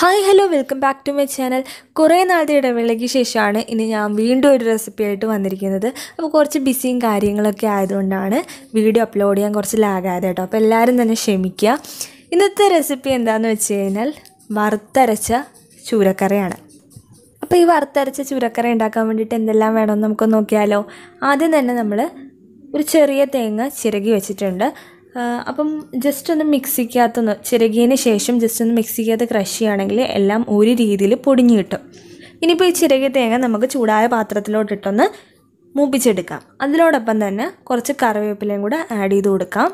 hi hello welcome back to my channel കുറേ നാളത്തെ ഇടവേളയ്ക്ക് ശേഷമാണ് ഇനി ഞാൻ വീണ്ടും ഒരു റെസിപ്പി ആയിട്ട് വന്നിരിക്കുന്നത് അപ്പോൾ കുറച്ച് ബിസിയും കാര്യങ്ങളൊക്കെ ആയതുകൊണ്ടാണ് വീഡിയോ അപ്ലോഡ് ചെയ്യാൻ കുറച്ച് ലാഗായത് കേട്ടോ അപ്പോൾ എല്ലാവരും തന്നെ ക്ഷമിക്കുക ഇന്നത്തെ റെസിപ്പി എന്താണെന്ന് വെച്ച് കഴിഞ്ഞാൽ വറുത്തരച്ച ചൂരക്കറിയാണ് അപ്പോൾ ഈ വറുത്തരച്ച ചൂരക്കറി ഉണ്ടാക്കാൻ വേണ്ടിയിട്ട് എന്തെല്ലാം വേണമെന്ന് നമുക്ക് നോക്കിയാലോ ആദ്യം തന്നെ നമ്മൾ ഒരു ചെറിയ തേങ്ങ ചിരകി വെച്ചിട്ടുണ്ട് അപ്പം ജസ്റ്റ് ഒന്ന് മിക്സിക്കകത്തൊന്ന് ചിരകിയതിന് ശേഷം ജസ്റ്റ് ഒന്ന് മിക്സിക്കകത്ത് ക്രഷ് ചെയ്യുകയാണെങ്കിൽ എല്ലാം ഒരു രീതിയിൽ പൊടിഞ്ഞു കിട്ടും ഇനിയിപ്പോൾ ഈ ചിരകിയ തേങ്ങ നമുക്ക് ചൂടായ പാത്രത്തിലോട്ടിട്ടൊന്ന് മൂപ്പിച്ചെടുക്കാം അതിനോടൊപ്പം തന്നെ കുറച്ച് കറിവേപ്പിലയും കൂടെ ആഡ് ചെയ്ത് കൊടുക്കാം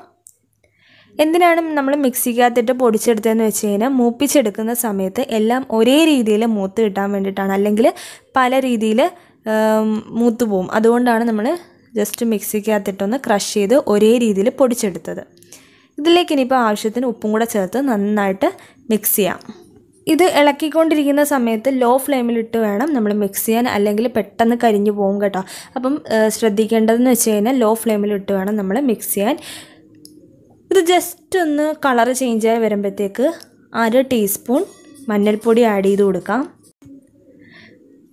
എന്തിനാണ് നമ്മൾ മിക്സിക്കകത്തിട്ട് പൊടിച്ചെടുത്തതെന്ന് വെച്ച് കഴിഞ്ഞാൽ മൂപ്പിച്ചെടുക്കുന്ന സമയത്ത് എല്ലാം ഒരേ രീതിയിൽ മൂത്ത് കിട്ടാൻ വേണ്ടിയിട്ടാണ് അല്ലെങ്കിൽ പല രീതിയിൽ മൂത്ത് പോവും അതുകൊണ്ടാണ് നമ്മൾ ജസ്റ്റ് മിക്സിക്കകത്തിട്ടൊന്ന് ക്രഷ് ചെയ്ത് ഒരേ രീതിയിൽ പൊടിച്ചെടുത്തത് ഇതിലേക്ക് ഇനിയിപ്പോൾ ആവശ്യത്തിന് ഉപ്പും കൂടെ ചേർത്ത് നന്നായിട്ട് മിക്സ് ചെയ്യാം ഇത് ഇളക്കിക്കൊണ്ടിരിക്കുന്ന സമയത്ത് ലോ ഫ്ലെയിമിലിട്ട് വേണം നമ്മൾ മിക്സ് ചെയ്യാൻ അല്ലെങ്കിൽ പെട്ടെന്ന് കരിഞ്ഞു പോകും കേട്ടോ അപ്പം ശ്രദ്ധിക്കേണ്ടതെന്ന് വെച്ച് കഴിഞ്ഞാൽ ലോ ഫ്ലെയിമിലിട്ട് വേണം നമ്മൾ മിക്സ് ചെയ്യാൻ ഇത് ജസ്റ്റ് ഒന്ന് കളർ ചേഞ്ചായി വരുമ്പോഴത്തേക്ക് അര ടീസ്പൂൺ മഞ്ഞൾപ്പൊടി ആഡ് ചെയ്ത് കൊടുക്കാം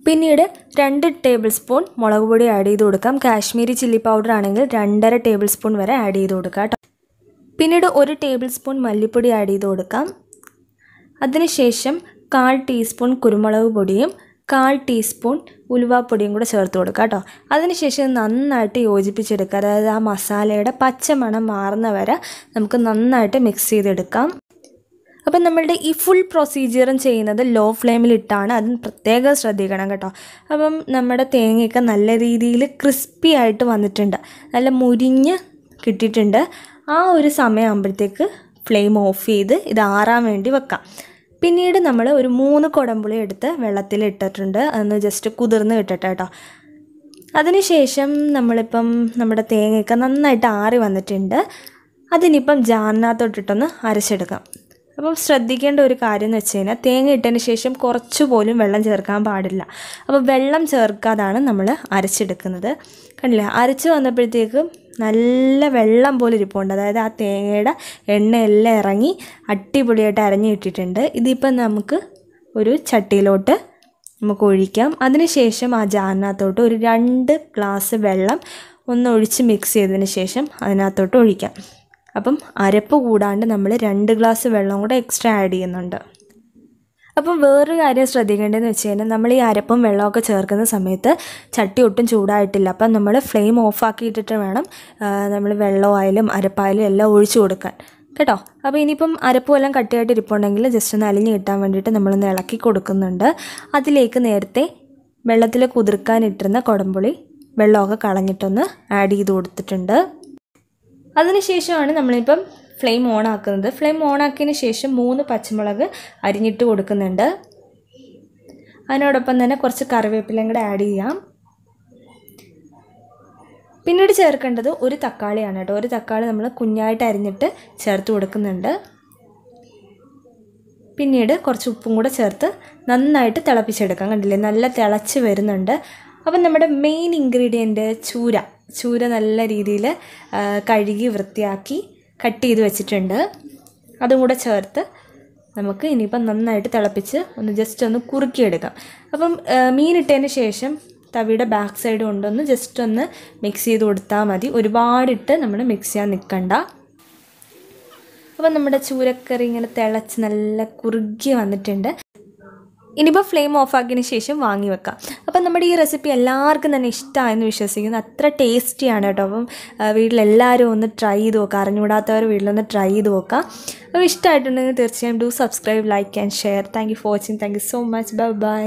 പിന്നീട് രണ്ട് ടേബിൾ സ്പൂൺ മുളക് പൊടി ആഡ് ചെയ്ത് കൊടുക്കാം കാശ്മീരി ചില്ലി പൗഡർ ആണെങ്കിൽ രണ്ടര ടേബിൾ സ്പൂൺ വരെ ആഡ് ചെയ്ത് കൊടുക്കാം കേട്ടോ പിന്നീട് ഒരു ടേബിൾ സ്പൂൺ മല്ലിപ്പൊടി ആഡ് ചെയ്ത് കൊടുക്കാം അതിനുശേഷം കാൽ ടീസ്പൂൺ കുരുമുളക് പൊടിയും കാൽ ടീസ്പൂൺ ഉലുവാപ്പൊടിയും കൂടെ ചേർത്ത് കൊടുക്കുക കേട്ടോ അതിനുശേഷം നന്നായിട്ട് യോജിപ്പിച്ചെടുക്കുക അതായത് ആ മസാലയുടെ പച്ചമണം മാറുന്ന വരെ നമുക്ക് നന്നായിട്ട് മിക്സ് ചെയ്തെടുക്കാം അപ്പം നമ്മളുടെ ഈ ഫുൾ പ്രൊസീജിയറും ചെയ്യുന്നത് ലോ ഫ്ലെയിമിലിട്ടാണ് അതും പ്രത്യേകം ശ്രദ്ധിക്കണം കേട്ടോ അപ്പം നമ്മുടെ തേങ്ങയൊക്കെ നല്ല രീതിയിൽ ക്രിസ്പി ആയിട്ട് വന്നിട്ടുണ്ട് നല്ല മുരിഞ്ഞ് കിട്ടിയിട്ടുണ്ട് ആ ഒരു സമയമാകുമ്പോഴത്തേക്ക് ഫ്ലെയിം ഓഫ് ചെയ്ത് ഇത് ആറാൻ വേണ്ടി വെക്കാം പിന്നീട് നമ്മൾ ഒരു മൂന്ന് കുടംപുളി എടുത്ത് വെള്ളത്തിൽ ഇട്ടിട്ടുണ്ട് അതൊന്ന് ജസ്റ്റ് കുതിർന്ന് കിട്ടട്ടെ കേട്ടോ അതിനുശേഷം നമ്മളിപ്പം നമ്മുടെ തേങ്ങയൊക്കെ നന്നായിട്ട് ആറി വന്നിട്ടുണ്ട് അതിനിപ്പം ജാറിനകത്തോട്ടിട്ടൊന്ന് അരച്ചെടുക്കാം അപ്പം ശ്രദ്ധിക്കേണ്ട ഒരു കാര്യം എന്ന് വെച്ച് കഴിഞ്ഞാൽ തേങ്ങ ഇട്ടതിന് ശേഷം കുറച്ച് പോലും വെള്ളം ചേർക്കാൻ പാടില്ല അപ്പോൾ വെള്ളം ചേർക്കാതാണ് നമ്മൾ അരച്ചെടുക്കുന്നത് കണ്ടില്ലേ അരച്ച് വന്നപ്പോഴത്തേക്കും നല്ല വെള്ളം പോലെ ഇരിപ്പുണ്ട് അതായത് ആ തേങ്ങയുടെ എണ്ണയെല്ലാം ഇറങ്ങി അടിപൊളിയായിട്ട് അരഞ്ഞു ഇട്ടിട്ടുണ്ട് ഇതിപ്പം നമുക്ക് ഒരു ചട്ടിയിലോട്ട് നമുക്ക് ഒഴിക്കാം അതിനുശേഷം ആ ജാറിനകത്തോട്ട് ഒരു രണ്ട് ഗ്ലാസ് വെള്ളം ഒന്ന് ഒഴിച്ച് മിക്സ് ചെയ്തതിന് ശേഷം അതിനകത്തോട്ട് ഒഴിക്കാം അപ്പം അരപ്പ് കൂടാണ്ട് നമ്മൾ രണ്ട് ഗ്ലാസ് വെള്ളം കൂടെ എക്സ്ട്രാ ആഡ് ചെയ്യുന്നുണ്ട് അപ്പം വേറൊരു കാര്യം ശ്രദ്ധിക്കേണ്ടതെന്ന് വെച്ച് കഴിഞ്ഞാൽ നമ്മൾ ഈ അരപ്പും വെള്ളമൊക്കെ ചേർക്കുന്ന സമയത്ത് ചട്ടി ഒട്ടും ചൂടായിട്ടില്ല അപ്പം നമ്മൾ ഫ്ലെയിം ഓഫാക്കിയിട്ടിട്ട് വേണം നമ്മൾ വെള്ളമായാലും അരപ്പായാലും എല്ലാം ഒഴിച്ചു കൊടുക്കാൻ കേട്ടോ അപ്പോൾ ഇനിയിപ്പം അരപ്പും എല്ലാം കട്ടിയായിട്ട് ഇരിപ്പുണ്ടെങ്കിൽ ജസ്റ്റ് ഒന്ന് അലിഞ്ഞ് കിട്ടാൻ വേണ്ടിയിട്ട് നമ്മളൊന്ന് ഇളക്കി കൊടുക്കുന്നുണ്ട് അതിലേക്ക് നേരത്തെ വെള്ളത്തിൽ കുതിർക്കാനിട്ടിരുന്ന കുടംപുളി വെള്ളമൊക്കെ കളഞ്ഞിട്ടൊന്ന് ആഡ് ചെയ്ത് കൊടുത്തിട്ടുണ്ട് അതിനുശേഷമാണ് നമ്മളിപ്പം ഫ്ലെയിം ഓൺ ആക്കുന്നത് ഫ്ലെയിം ഓൺ ആക്കിയതിന് ശേഷം മൂന്ന് പച്ചമുളക് അരിഞ്ഞിട്ട് കൊടുക്കുന്നുണ്ട് അതിനോടൊപ്പം തന്നെ കുറച്ച് കറിവേപ്പിലയും കൂടെ ആഡ് ചെയ്യാം പിന്നീട് ചേർക്കേണ്ടത് ഒരു തക്കാളിയാണ് കേട്ടോ ഒരു തക്കാളി നമ്മൾ കുഞ്ഞായിട്ട് അരിഞ്ഞിട്ട് ചേർത്ത് കൊടുക്കുന്നുണ്ട് പിന്നീട് കുറച്ച് ഉപ്പും കൂടെ ചേർത്ത് നന്നായിട്ട് തിളപ്പിച്ചെടുക്കാം കണ്ടില്ലേ നല്ല തിളച്ച് വരുന്നുണ്ട് അപ്പം നമ്മുടെ മെയിൻ ഇൻഗ്രീഡിയൻറ്റ് ചൂര ചൂര നല്ല രീതിയിൽ കഴുകി വൃത്തിയാക്കി കട്ട് ചെയ്ത് വെച്ചിട്ടുണ്ട് അതും കൂടെ ചേർത്ത് നമുക്ക് ഇനിയിപ്പം നന്നായിട്ട് തിളപ്പിച്ച് ഒന്ന് ജസ്റ്റ് ഒന്ന് കുറുക്കിയെടുക്കാം അപ്പം മീനിട്ടതിന് ശേഷം തവിയുടെ ബാക്ക് സൈഡ് കൊണ്ടൊന്ന് ജസ്റ്റ് ഒന്ന് മിക്സ് ചെയ്ത് കൊടുത്താൽ മതി ഒരുപാടിട്ട് നമ്മൾ മിക്സ് ചെയ്യാൻ നിൽക്കണ്ട അപ്പം നമ്മുടെ ചൂരക്കറി ഇങ്ങനെ തിളച്ച് നല്ല കുറുകി വന്നിട്ടുണ്ട് ഇനിയിപ്പോൾ ഫ്ലെയിം ഓഫാക്കിയതിന് ശേഷം വാങ്ങി വെക്കാം അപ്പം നമ്മുടെ ഈ റെസിപ്പി എല്ലാവർക്കും തന്നെ ഇഷ്ടമായെന്ന് വിശ്വസിക്കുന്നു അത്ര ടേസ്റ്റിയാണ് കേട്ടോ അപ്പം വീട്ടിലെല്ലാവരും ഒന്ന് ട്രൈ ചെയ്ത് നോക്കാം അറിഞ്ഞുകൂടാത്തവർ വീട്ടിലൊന്ന് ട്രൈ ചെയ്ത് നോക്കാം അപ്പോൾ ഇഷ്ടമായിട്ടുണ്ടെങ്കിൽ തീർച്ചയായും do subscribe like and share thank you for watching thank you so much bye by